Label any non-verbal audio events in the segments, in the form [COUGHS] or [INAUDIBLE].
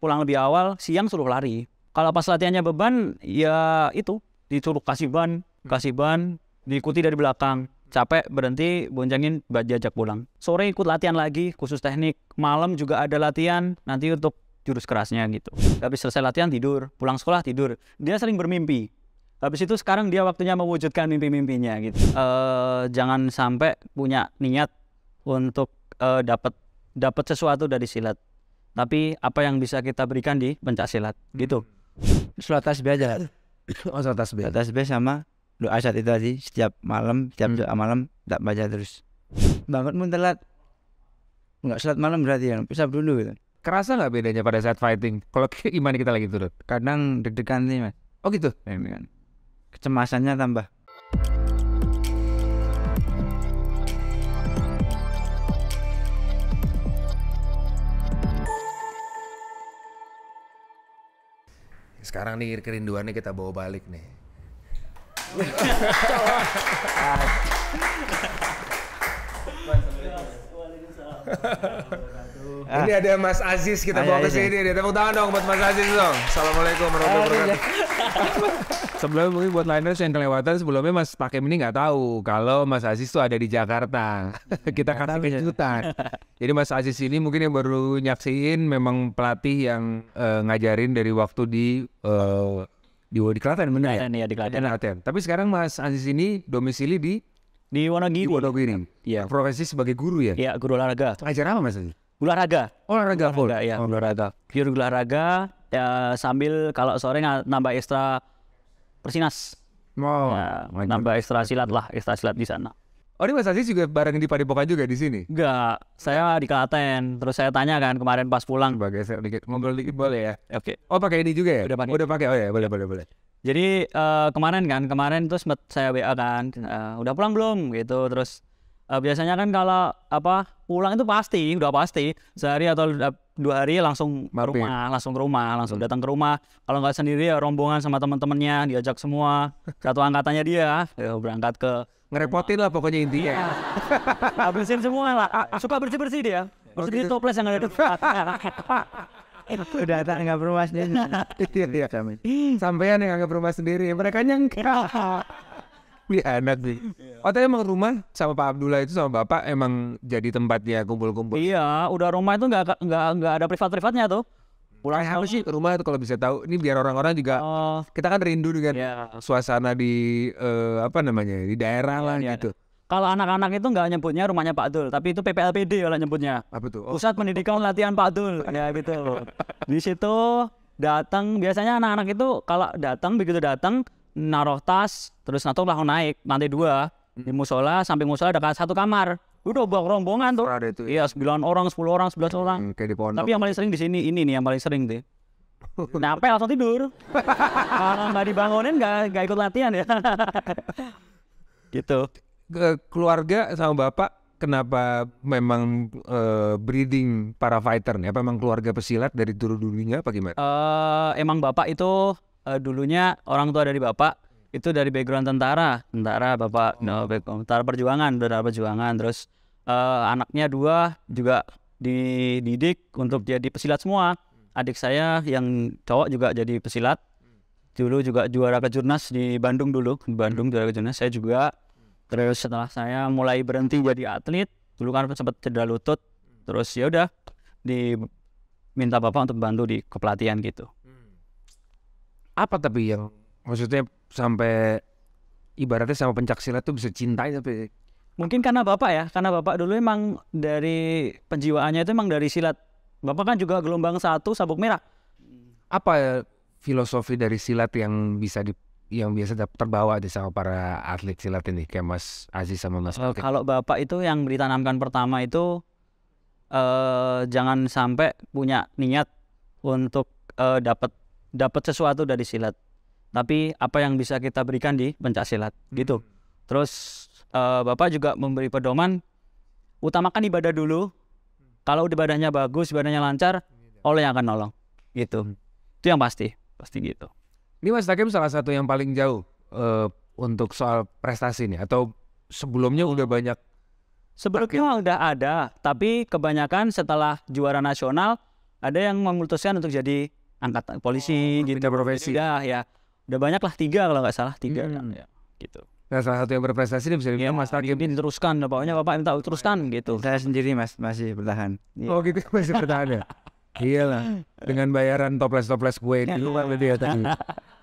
pulang lebih awal, siang suruh lari. Kalau pas latihannya beban, ya itu disuruh kasih ban, hmm. kasih ban, diikuti dari belakang. Capek berhenti boncengin diajak pulang. Sore ikut latihan lagi khusus teknik. Malam juga ada latihan nanti untuk jurus kerasnya gitu. Habis selesai latihan tidur, pulang sekolah tidur. Dia sering bermimpi. Habis itu sekarang dia waktunya mewujudkan mimpi-mimpinya gitu. Uh, jangan sampai punya niat untuk uh, eh, dapat dapat sesuatu dari silat tapi apa yang bisa kita berikan di pencak silat gitu hmm. sholat tasbih aja [COUGHS] oh sholat tasbih sholat tasbih sama doa saat itu tadi setiap malam setiap hmm. doa malam tak baca terus banget pun telat nggak sholat malam berarti ya kan? bisa dulu gitu kerasa nggak bedanya pada saat fighting kalau [LAUGHS] iman kita lagi turun kadang deg-degan sih mas oh gitu kan. kecemasannya tambah sekarang nih kerinduannya kita bawa balik nih. [LAUGHS] Waalaikumsalam. Uh. Ini ada Mas Aziz kita ah, bawa iya, ke iya. sini. Dia tepuk tangan dong buat Mas Aziz dong. Assalamualaikum warahmatullahi ah, iya. wabarakatuh. sebelumnya mungkin buat liners yang kelewatan sebelumnya Mas Pakem ini nggak tahu kalau Mas Aziz tuh ada di Jakarta. Hmm. kita kasih ya. kejutan. Jadi Mas Aziz ini mungkin yang baru nyaksiin memang pelatih yang uh, ngajarin dari waktu di uh, di, di Klaten benar ya? Iya di Klaten. Klaten. Tapi sekarang Mas Aziz ini domisili di di Wonogiri. Di Wonogiri. Iya. Profesi sebagai guru ya? Iya, guru olahraga. Ngajar apa Mas Aziz? olahraga oh, olahraga olahraga ya oh. olahraga pure olahraga ya, sambil kalau sore nambah ekstra persinas Wow. Nah, nambah ekstra silat lah, ekstra silat di sana. Oh ini Mas Aziz juga bareng di Padepokan juga di sini? Enggak, saya di Klaten. Terus saya tanya kan kemarin pas pulang. Sebagai saya dikit ngobrol dikit boleh ya? Oke. Okay. Oh pakai ini juga ya? Udah pakai. Udah pakai. Oh ya, boleh boleh boleh. Jadi uh, kemarin kan, kemarin terus saya WA kan, uh, udah pulang belum gitu. Terus uh, biasanya kan kalau apa pulang itu pasti udah pasti sehari atau dua hari langsung ke rumah langsung ke rumah langsung hmm. datang ke rumah kalau nggak sendiri ya rombongan sama teman-temannya diajak semua [LAUGHS] satu angkatannya dia ya berangkat ke ngerepotin rumah. lah pokoknya intinya iya. [LAUGHS] bersihin semua lah ah, ah. suka bersih bersih dia bersih oh, bersih gitu. toples yang ada di [LAUGHS] eh, udah tak nggak berumah sendiri iya, iya. sampean yang nggak berumah sendiri mereka nyengkel ini anak sih. Iya. Oh tapi emang rumah sama Pak Abdullah itu sama Bapak emang jadi tempatnya kumpul-kumpul. Iya, udah rumah itu nggak nggak nggak ada privat-privatnya tuh. Pulang apa sih rumah itu kalau bisa tahu ini biar orang-orang juga uh, kita kan rindu dengan yeah. suasana di uh, apa namanya di daerah yeah, lah yeah. gitu. Iya. Kalau anak-anak itu nggak nyebutnya rumahnya Pak Dul, tapi itu PPLPD lah nyebutnya. Apa tuh? Oh. Pusat Pendidikan Latihan Pak Dul. ya gitu. [LAUGHS] Di situ datang biasanya anak-anak itu kalau datang begitu datang naruh tas terus nato langsung naik nanti dua hmm. di musola samping musola ada satu kamar udah bawa rombongan tuh ada itu ya? iya orang sepuluh orang sebelas hmm, orang kayak di tapi yang paling sering di sini ini nih yang paling sering deh [LAUGHS] Nape langsung tidur Kalau nggak dibangunin nggak nggak ikut latihan ya [LAUGHS] Gitu Ke Keluarga sama bapak Kenapa memang uh, breeding para fighter nih? Apa memang keluarga pesilat dari dulu dulunya apa gimana? Uh, emang bapak itu uh, dulunya orang tua dari bapak itu dari background tentara, tentara bapak oh. no, background tentara perjuangan, tentara perjuangan. Terus uh, anaknya dua juga dididik untuk jadi pesilat semua. Adik saya yang cowok juga jadi pesilat. Dulu juga juara kejurnas di Bandung dulu, di Bandung juara kejurnas saya juga. Terus setelah saya mulai berhenti jadi atlet, dulu kan sempat cedera lutut. Terus ya udah diminta bapak untuk bantu di kepelatihan gitu apa tapi yang maksudnya sampai ibaratnya sama pencak silat tuh bisa cintai Tapi ya? mungkin karena bapak ya karena bapak dulu emang dari penjiwaannya itu emang dari silat bapak kan juga gelombang satu sabuk merah apa filosofi dari silat yang bisa di yang biasa terbawa di sama para atlet silat ini kayak Mas Aziz sama Mas Fatih. Eh, kalau Bapak itu yang ditanamkan pertama itu uh, jangan sampai punya niat untuk uh, eh, dapat dapat sesuatu dari silat tapi apa yang bisa kita berikan di pencak silat hmm. gitu terus uh, bapak juga memberi pedoman utamakan ibadah dulu kalau ibadahnya bagus ibadahnya lancar Allah yang akan nolong gitu hmm. itu yang pasti pasti gitu ini Mas Takim salah satu yang paling jauh uh, untuk soal prestasi nih atau sebelumnya udah banyak sebelumnya udah ada tapi kebanyakan setelah juara nasional ada yang memutuskan untuk jadi angkatan oh, polisi oh, gitu profesi ya ya udah banyak lah tiga kalau nggak salah tiga hmm. kan, ya gitu Nah, salah satu yang berprestasi ini bisa ya, Mas Hakim Ini teruskan nah, pokoknya Bapak minta teruskan gitu. Saya sendiri mas, masih bertahan. ya. Oh gitu, masih bertahan ya? Iyalah, dengan bayaran toples-toples gue di luar gitu ya tadi.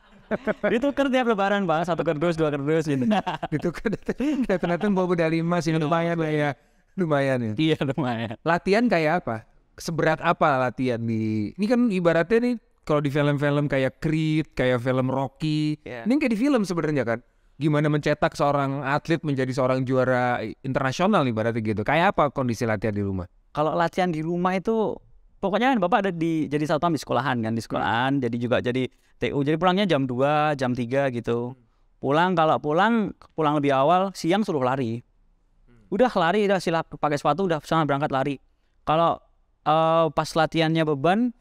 [LAUGHS] Ditukar tiap lebaran pak, satu kerdus, dua kerdus gitu. [LAUGHS] Ditukar, ternyata bawa medali emas ini iya. lumayan lah ya. Lumayan ya? Iya lumayan. Latihan kayak apa? Seberat apa latihan di... Ini kan ibaratnya nih kalau di film-film kayak Creed, kayak film Rocky, yeah. ini kayak di film sebenarnya kan. Gimana mencetak seorang atlet menjadi seorang juara internasional nih berarti gitu. Kayak apa kondisi latihan di rumah? Kalau latihan di rumah itu pokoknya kan Bapak ada di jadi satu di sekolahan kan, di sekolahan, hmm. jadi juga jadi TU. Jadi pulangnya jam 2, jam 3 gitu. Hmm. Pulang kalau pulang pulang lebih awal, siang suruh lari. Hmm. Udah lari, udah silap pakai sepatu udah sana berangkat lari. Kalau uh, pas latihannya beban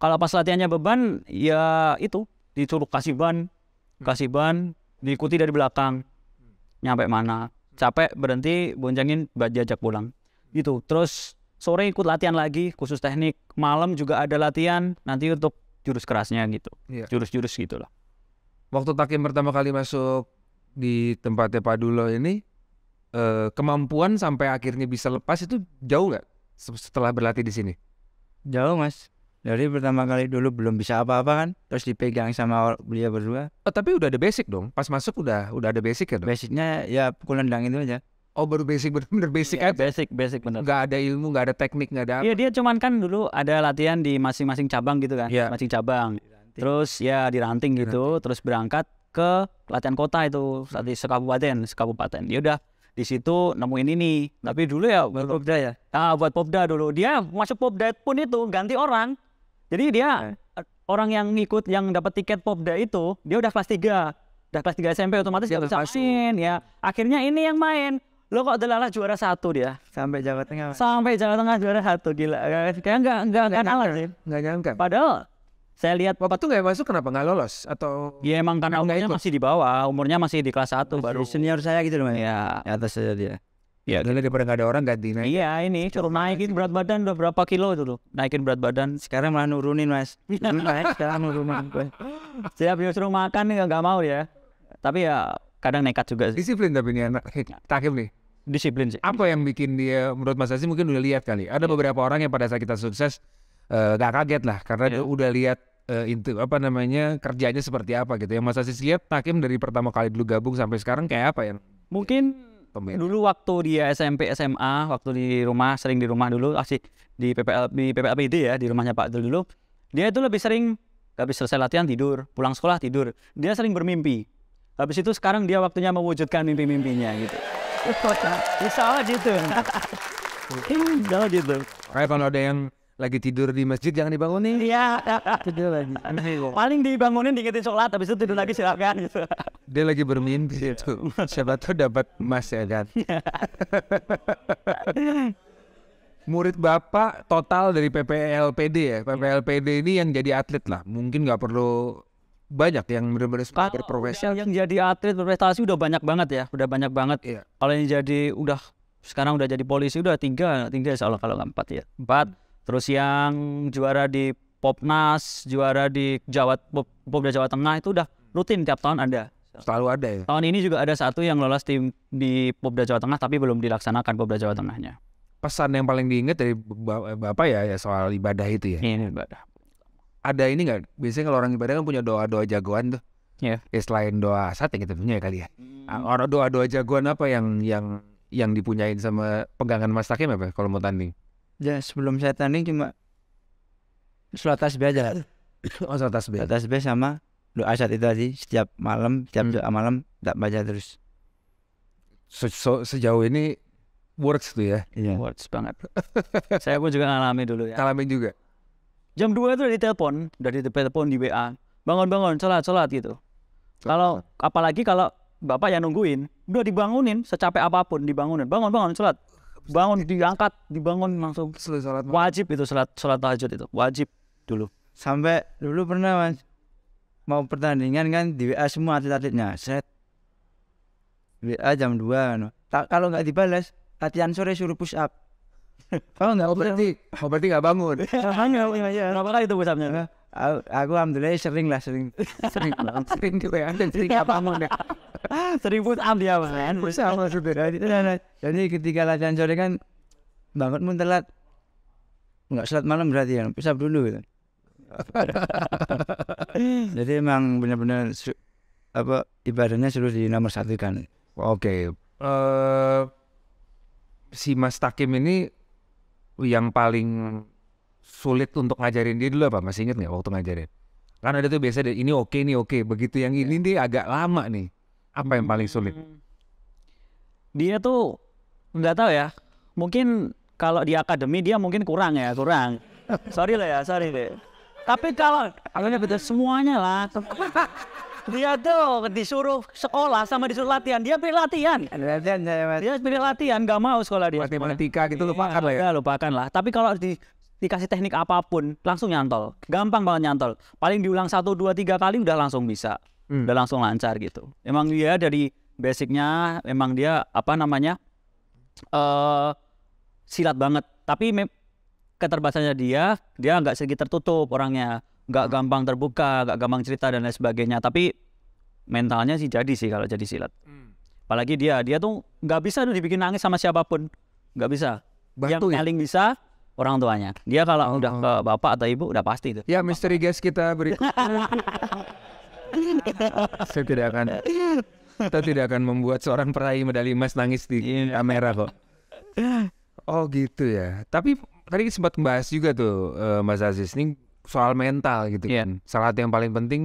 kalau pas latihannya beban ya itu disuruh kasih ban hmm. kasih ban diikuti dari belakang hmm. nyampe mana capek berhenti boncengin diajak pulang hmm. gitu terus sore ikut latihan lagi khusus teknik malam juga ada latihan nanti untuk jurus kerasnya gitu iya. jurus-jurus gitu lah waktu takim pertama kali masuk di tempatnya Pak Dulo ini eh, kemampuan sampai akhirnya bisa lepas itu jauh nggak setelah berlatih di sini jauh mas dari pertama kali dulu belum bisa apa-apa kan, terus dipegang sama beliau berdua. Oh, tapi udah ada basic dong. Pas masuk udah udah ada basic ya dong. Basicnya ya pukul nendang itu aja. Oh baru basic [LAUGHS] bener-bener basic ya, aja. Basic basic bener. Gak ada ilmu, gak ada teknik, gak ada. Iya dia cuman kan dulu ada latihan di masing-masing cabang gitu kan, ya. masing cabang. Diranting. Terus ya di ranting gitu, diranting. terus berangkat ke latihan kota itu di sekabupaten, sekabupaten. Ya udah di situ nemuin ini. Tapi dulu ya buat Popda ya. Ah buat Popda dulu. Dia masuk Popda pun itu ganti orang. Jadi dia nah. eh. orang yang ngikut yang dapat tiket popda itu, dia udah kelas tiga, Udah kelas tiga SMP otomatis dia bisa main ya. Akhirnya ini yang main. Lo kok adalah juara satu dia sampai Jawa Tengah. Sampai Jawa Tengah juara satu gila. Kayak enggak enggak enggak nalar sih. Enggak nyangka. Padahal saya lihat bapak tuh nggak masuk kenapa nggak lolos atau Iya emang karena umurnya masih di bawah umurnya masih di kelas 1 baru senior saya gitu loh ya, ya atas saja dia Ya, dulu daripada gak ada orang ganti naik. Iya ini suruh naikin berat badan udah berapa kilo itu tuh naikin berat badan. Sekarang malah nurunin mas. [LAUGHS] Iya, sekarang nurunin gue. Setiap suruh makan nggak nggak mau ya. Tapi ya kadang nekat juga sih. Disiplin tapi nih anak takif nih. Disiplin sih. Apa yang bikin dia menurut Mas Aziz mungkin udah lihat kali. Ada yeah. beberapa orang yang pada saat kita sukses uh, eh, gak kaget lah karena yeah. dia udah lihat uh, eh, itu apa namanya kerjanya seperti apa gitu. Yang Mas Aziz lihat Takim dari pertama kali dulu gabung sampai sekarang kayak apa ya? Mungkin pemerintah. Dulu waktu di SMP SMA, waktu di rumah sering di rumah dulu, asik di PPL di PPLPD ya di rumahnya Pak Dul dulu, dia itu lebih sering habis selesai latihan tidur, pulang sekolah tidur. Dia sering bermimpi. Habis itu sekarang dia waktunya mewujudkan mimpi-mimpinya gitu. Insya Allah gitu. Insya Allah gitu. Kayak kalau ada yang lagi tidur di masjid jangan dibangunin. Iya, [LAUGHS] tidur lagi. Paling dibangunin diingetin sholat, habis itu tidur lagi silakan gitu. Dia lagi bermimpi itu. Siapa tuh dapat emas ya kan? [LAUGHS] Murid bapak total dari PPLPD ya. Iya. PPLPD ini yang jadi atlet lah. Mungkin nggak perlu banyak yang benar-benar profesional. Yang jadi atlet berprestasi udah banyak banget ya, udah banyak banget. Iya. Kalau yang jadi udah sekarang udah jadi polisi udah tiga, tiga insya kalau nggak empat ya. Empat. Terus yang juara di Popnas, juara di Jawa Pop, Popda Jawa Tengah itu udah rutin tiap tahun ada. Selalu ada ya. Tahun ini juga ada satu yang lolos tim di Popda Jawa Tengah tapi belum dilaksanakan Popda Jawa Tengahnya. Pesan yang paling diingat dari Bapak ya, ya soal ibadah itu ya. Ini iya, ibadah. Ada ini nggak? Biasanya kalau orang ibadah kan punya doa-doa jagoan tuh. Yeah. Ya selain doa saat yang kita punya ya kali ya. Hmm. Orang doa-doa jagoan apa yang yang yang dipunyain sama pegangan Mas Takim apa kalau mau tanding? ya sebelum saya tanding cuma sholat tasbih aja [COUGHS] oh sholat tasbih sholat tasbih sama doa saat itu tadi setiap malam setiap hmm. doa malam tak baca terus So, so, sejauh ini works tuh ya iya. works banget [LAUGHS] saya pun juga ngalami dulu ya ngalamin juga jam 2 itu udah ditelepon udah ditelepon di WA bangun bangun sholat sholat gitu kalau apalagi kalau bapak yang nungguin udah dibangunin secapek apapun dibangunin bangun bangun sholat bangun diangkat dibangun langsung sholat wajib itu sholat sholat tahajud itu wajib dulu sampai dulu pernah mas mau pertandingan kan di WA semua atlet-atletnya set WA jam dua kan tak kalau nggak dibalas latihan sore suruh push up kalau nggak oh, berarti oh berarti nggak bangun hanya [LAUGHS] ya berapa kali itu push upnya aku alhamdulillah sering lah sering [LAUGHS] sering sering di WA ya. dan sering ya. apa mau ya. deh ah, sering put am dia kan bisa apa sudah jadi ketika latihan sore kan banget pun telat nggak selat malam berarti ya bisa dulu gitu [LAUGHS] jadi emang benar-benar apa ibadahnya selalu di nomor satu kan oke okay. uh, eh, si Mas Takim ini yang paling sulit untuk ngajarin dia dulu apa? Masih inget nggak waktu ngajarin? Karena ada tuh biasa ini oke okay, ini oke, begitu yang iya. ini dia agak lama nih. Apa yang paling sulit? Hmm. Dia tuh nggak tahu ya. Mungkin kalau di akademi dia mungkin kurang ya, kurang. [LAUGHS] Sorry lah ya, sorry deh. Tapi kalau akhirnya beda semuanya lah. Dia tuh disuruh sekolah sama disuruh latihan, dia pilih latihan. Latihan, Dia pilih latihan, gak mau sekolah dia. Matematika gitu iya, lupakan lah ya. Lupakan lah. Tapi kalau di dikasih teknik apapun langsung nyantol gampang banget nyantol paling diulang satu dua tiga kali udah langsung bisa hmm. udah langsung lancar gitu emang dia dari basicnya emang dia apa namanya uh, silat banget tapi keterbatasannya dia dia nggak segi tertutup orangnya nggak hmm. gampang terbuka nggak gampang cerita dan lain sebagainya tapi mentalnya sih jadi sih kalau jadi silat hmm. apalagi dia dia tuh nggak bisa tuh dibikin nangis sama siapapun nggak bisa Batu, yang ya? bisa orang tuanya. Dia kalau oh. udah oh. ke bapak atau ibu udah pasti itu. Ya misteri guys kita beri. [LAUGHS] Saya tidak akan kita tidak akan membuat seorang peraih medali emas nangis di iya. kamera kok. Oh gitu ya. Tapi tadi sempat membahas juga tuh eh, Mas Aziz nih soal mental gitu yeah. kan. Salah satu yang paling penting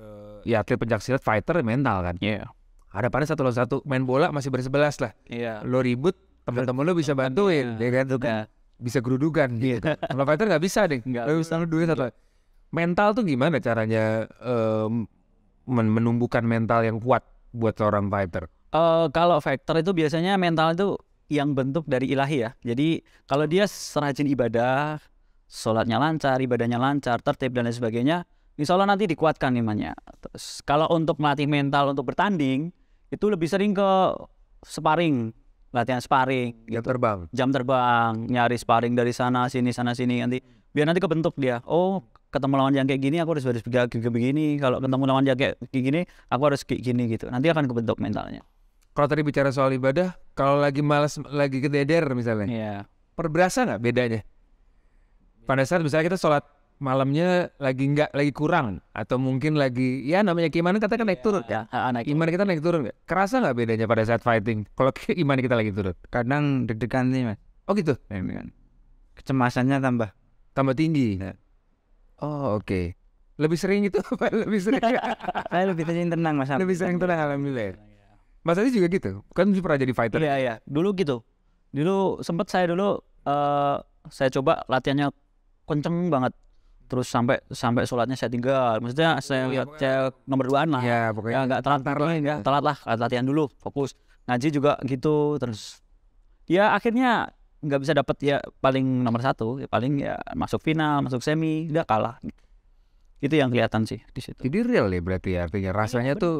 uh, ya atlet silat fighter mental kan. Iya. Yeah. Ada pada satu lawan satu main bola masih bersebelas lah. Iya. Yeah. Lo ribut teman-teman lo bisa bantuin, yeah. ya kan? Yeah bisa gerudugan iya. gitu. Fighter nggak bisa deh. Nggak bisa duit atau iya. mental tuh gimana caranya um, menumbuhkan mental yang kuat buat seorang fighter? Uh, kalau fighter itu biasanya mental itu yang bentuk dari ilahi ya. Jadi kalau dia serajin ibadah, sholatnya lancar, ibadahnya lancar, tertib dan lain sebagainya, insya Allah nanti dikuatkan imannya. Terus kalau untuk melatih mental untuk bertanding, itu lebih sering ke sparring latihan sparring jam gitu. terbang jam terbang nyari sparring dari sana sini sana sini nanti biar nanti kebentuk dia oh ketemu lawan yang kayak gini aku harus harus kayak begini kalau ketemu lawan yang kayak gini aku harus kayak gini gitu nanti akan kebentuk mentalnya kalau tadi bicara soal ibadah kalau lagi malas lagi kededer misalnya yeah. perberasa nggak bedanya pada saat misalnya kita sholat malamnya lagi nggak lagi kurang atau mungkin lagi ya namanya keimanan kita kan naik ya, turun ya, ya. naik iman kita naik turun kerasa nggak bedanya pada saat fighting kalau [LAUGHS] iman kita lagi turun kadang deg-degan sih mas oh gitu deg kan. kecemasannya tambah tambah tinggi ya. oh oke okay. lebih sering itu apa [LAUGHS] lebih sering [LAUGHS] saya lebih sering tenang mas lebih sering iya. tenang alhamdulillah mas Adi juga gitu kan pernah jadi fighter iya iya dulu gitu dulu sempat saya dulu uh, saya coba latihannya kenceng banget terus sampai sampai sholatnya saya tinggal maksudnya oh, saya lihat saya nomor dua lah iya, ya pokoknya nggak telat lah ya telat lah latihan dulu fokus ngaji juga gitu terus ya akhirnya nggak bisa dapat ya paling nomor satu ya paling ya masuk final masuk semi udah kalah itu yang kelihatan sih di situ jadi real ya berarti ya, artinya rasanya ya, tuh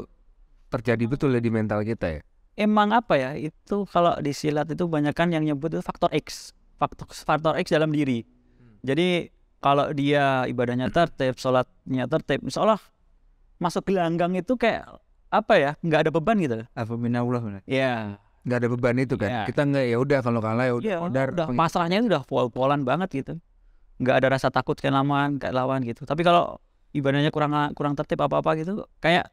terjadi betul ya di mental kita ya emang apa ya itu kalau di silat itu banyak kan yang nyebut itu faktor X faktor faktor X dalam diri hmm. jadi kalau dia ibadahnya tertib, sholatnya tertib, seolah masuk gelanggang itu kayak apa ya? Nggak ada beban gitu. Alhamdulillah benar. Iya. Nggak ada beban itu kan. Yeah. Kita nggak ya udah kalau kalah ya iya, udah. masalahnya itu udah pol-polan banget gitu. Nggak ada rasa takut kayak lawan, kayak lawan gitu. Tapi kalau ibadahnya kurang kurang tertib apa apa gitu, kayak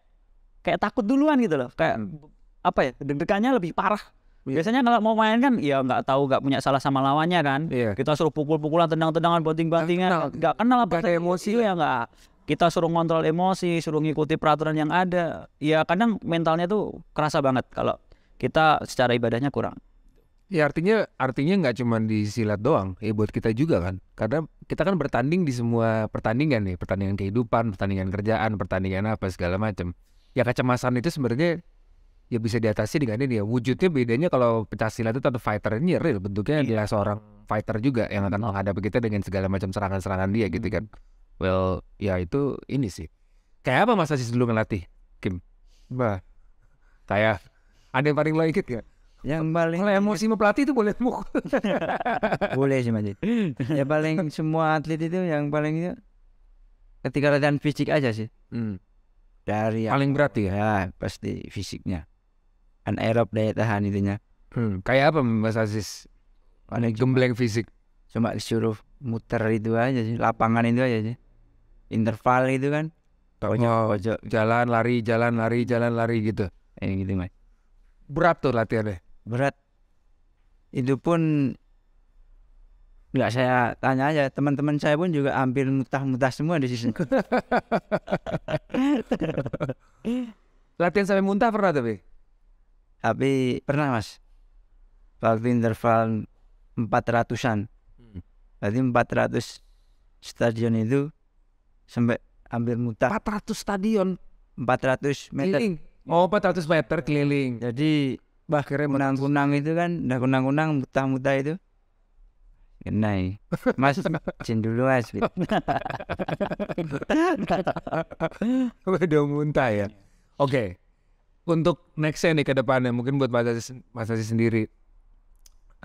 kayak takut duluan gitu loh. Kayak hmm. apa ya? Deg-degannya lebih parah Iya. Biasanya kalau mau main kan ya nggak tahu nggak punya salah sama lawannya kan. Yeah. Kita suruh pukul-pukulan, tendang-tendangan, banting-bantingan, nggak kenal apa emosi ya nggak. Kita suruh ngontrol emosi, suruh ngikuti peraturan yang ada. Ya kadang mentalnya tuh kerasa banget kalau kita secara ibadahnya kurang. Ya artinya artinya nggak cuma di silat doang, ya buat kita juga kan. Karena kita kan bertanding di semua pertandingan nih, pertandingan kehidupan, pertandingan kerjaan, pertandingan apa segala macam. Ya kecemasan itu sebenarnya ya bisa diatasi dengan ini ya wujudnya bedanya kalau pecah silat itu atau fighter ini real bentuknya yeah. adalah seorang fighter juga yang akan menghadapi kita dengan segala macam serangan-serangan dia gitu kan hmm. well ya itu ini sih kayak apa masa sih dulu ngelatih Kim bah kayak ada yang paling lo inget gak yang paling kalau emosi mau pelatih itu boleh mukul [LAUGHS] boleh sih Majid ya paling semua atlet itu yang paling itu ketika latihan fisik aja sih hmm. dari paling berat ya? ya pasti fisiknya anaerob daya tahan itunya. Hmm. Kayak apa Mas Aziz? aneh gembleng fisik. Cuma disuruh muter itu aja sih, lapangan itu aja sih. Interval itu kan. Pokoknya oh, pojok. jalan lari, jalan lari, jalan lari gitu. ini gitu, Mas. Berat tuh latihannya. Berat. Itu pun nggak saya tanya aja teman-teman saya pun juga hampir mutah-mutah semua di sini [LAUGHS] latihan sampai muntah pernah tapi tapi pernah mas waktu interval 400-an hmm. berarti ratus stadion itu sampai hampir empat ratus stadion 400 meter keliling. oh empat ratus meter keliling jadi bah keren kunang-kunang itu kan udah kunang-kunang muta-muta itu Kenai [LAUGHS] Mas Jin dulu mas [LAUGHS] Udah muntah ya Oke okay untuk nextnya nih ke depannya mungkin buat Mas Aziz, Mas Aziz sendiri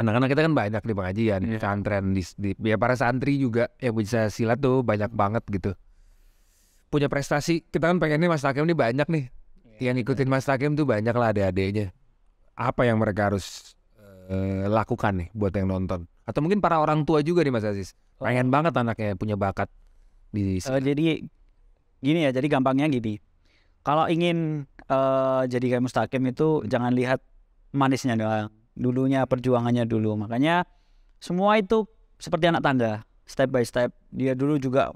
anak-anak kita kan banyak di pengajian yeah. pesantren di, di ya para santri juga yang bisa silat tuh banyak banget gitu punya prestasi kita kan pengennya Mas Takim ini banyak nih yeah. yang ngikutin Mas Takim tuh banyak lah adik-adiknya apa yang mereka harus uh, lakukan nih buat yang nonton atau mungkin para orang tua juga nih Mas Aziz oh. pengen oh. banget anaknya punya bakat di uh, jadi gini ya jadi gampangnya gini kalau ingin uh, jadi kayak Mustakim itu jangan lihat manisnya doang, dulunya perjuangannya dulu. Makanya semua itu seperti anak tangga, step by step. Dia dulu juga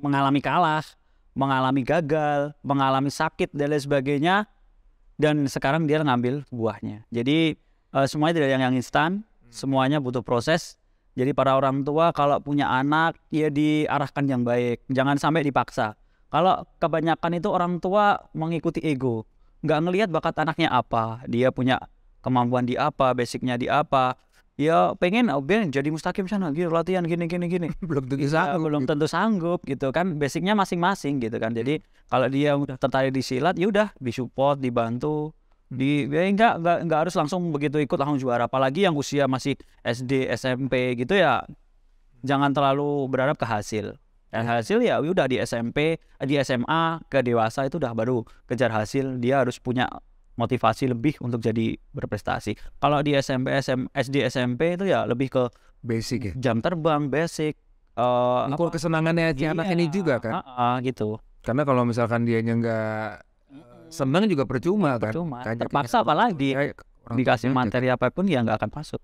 mengalami kalah, mengalami gagal, mengalami sakit dan lain sebagainya. Dan sekarang dia ngambil buahnya. Jadi uh, semuanya tidak yang yang instan, hmm. semuanya butuh proses. Jadi para orang tua kalau punya anak ya diarahkan yang baik, jangan sampai dipaksa kalau kebanyakan itu orang tua mengikuti ego, nggak ngelihat bakat anaknya apa, dia punya kemampuan di apa, basicnya di apa. Ya pengen oke, oh, jadi mustaqim sana gitu latihan gini gini gini. [LAUGHS] belum tentu ya, sanggup. Belum gitu. tentu sanggup gitu kan. Basicnya masing-masing gitu kan. Jadi kalau dia udah tertarik di silat, ya udah disupport, dibantu, di hmm. ya enggak, enggak enggak harus langsung begitu ikut langsung juara apalagi yang usia masih SD SMP gitu ya jangan terlalu berharap ke hasil dan hasil ya, ya udah di SMP di SMA ke dewasa itu udah baru kejar hasil dia harus punya motivasi lebih untuk jadi berprestasi kalau di SMP SM, SD SMP itu ya lebih ke basic ya? jam terbang basic uh, eh, ukur kesenangannya iya, anak ini juga kan uh, uh, gitu karena kalau misalkan dia nggak senang juga percuma, percuma. kan percuma terpaksa apalagi dikasih materi apapun ya nggak akan masuk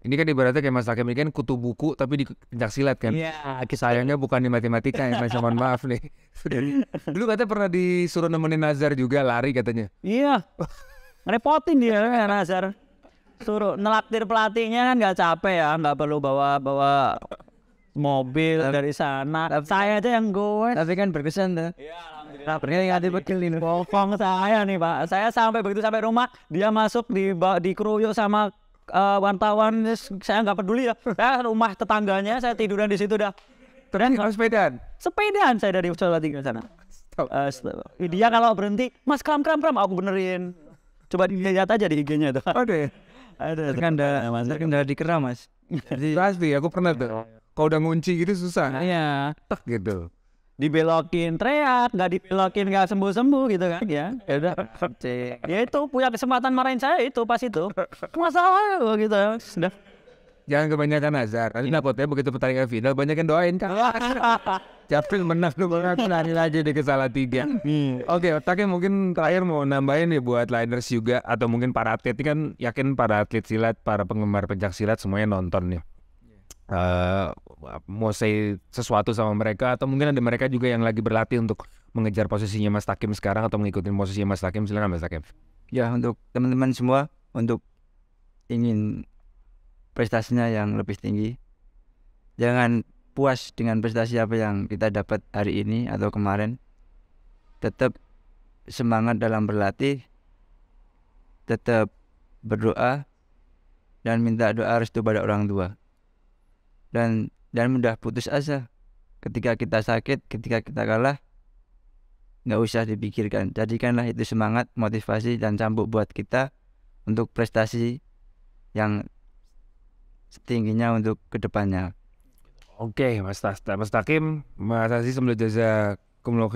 ini kan ibaratnya kayak Mas Hakim ini kan kutu buku tapi di pencak silat kan. Iya. Yeah. Sayangnya bukan di matematika ya Mas, mohon maaf nih. Dulu [LAUGHS] katanya pernah disuruh nemenin Nazar juga lari katanya. Iya. Ngerepotin dia kan Nazar. Suruh nelaktir pelatihnya kan nggak capek ya, nggak perlu bawa bawa mobil tapi, dari sana. Tapi, saya aja yang gue. Tapi kan berkesan tuh. Iya, alhamdulillah. Nah, ada bekal ini. Bokong saya nih, Pak. Saya sampai begitu sampai rumah, dia masuk di di keruyuk sama uh, wartawan saya nggak peduli ya [LAUGHS] saya rumah tetangganya saya tiduran di situ dah keren kalau sepedaan sepedaan saya dari Salatiga sana Uh, dia kalau berhenti mas kram kram kram aku benerin coba dilihat aja di IG-nya tuh [LAUGHS] ada ada terkendala mas terkendala di keram mas pasti [LAUGHS] aku pernah tuh kalau udah ngunci gitu susah iya gitu dibelokin teriak nggak dibelokin nggak sembuh sembuh gitu kan ya ya udah ya itu punya kesempatan marahin saya itu pas itu masalah gitu sudah jangan kebanyakan azar nanti iya. dapatnya begitu pertandingan final banyakin doain kan Jatuh [LAUGHS] menang lu banget lari aja di kesalah tiga iya. oke otaknya mungkin terakhir mau nambahin nih buat liners juga atau mungkin para atlet ini kan yakin para atlet silat para penggemar pencak silat semuanya nonton nih uh, mau say sesuatu sama mereka atau mungkin ada mereka juga yang lagi berlatih untuk mengejar posisinya Mas Takim sekarang atau mengikuti posisinya Mas Takim silakan Mas Takim. Ya untuk teman-teman semua untuk ingin prestasinya yang lebih tinggi jangan puas dengan prestasi apa yang kita dapat hari ini atau kemarin tetap semangat dalam berlatih tetap berdoa dan minta doa restu pada orang tua dan dan mudah putus asa. Ketika kita sakit, ketika kita kalah, nggak usah dipikirkan. Jadikanlah itu semangat, motivasi, dan cambuk buat kita untuk prestasi yang setingginya untuk kedepannya. Oke, Mas Tasta, Mas Takim, Mas Aziz, Jaza Kumlo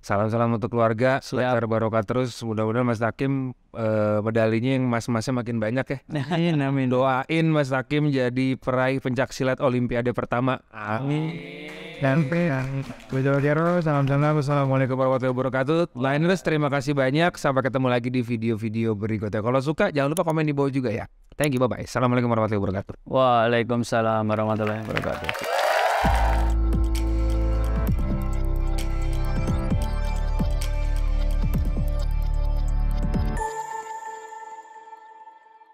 Salam-salam untuk keluarga, selamat barokah terus. Mudah-mudahan Mas Hakim uh, medalinya yang mas-masnya makin banyak ya. [LAUGHS] Amin, amin. Doain Mas Hakim jadi peraih pencak silat Olimpiade pertama. Amin. Dan Bidoro salam-salam. Assalamualaikum warahmatullahi wabarakatuh. Lainless, terima kasih banyak. Sampai ketemu lagi di video-video berikutnya. Kalau suka, jangan lupa komen di bawah juga ya. Thank you, bye-bye. Assalamualaikum warahmatullahi wabarakatuh. Waalaikumsalam warahmatullahi wabarakatuh.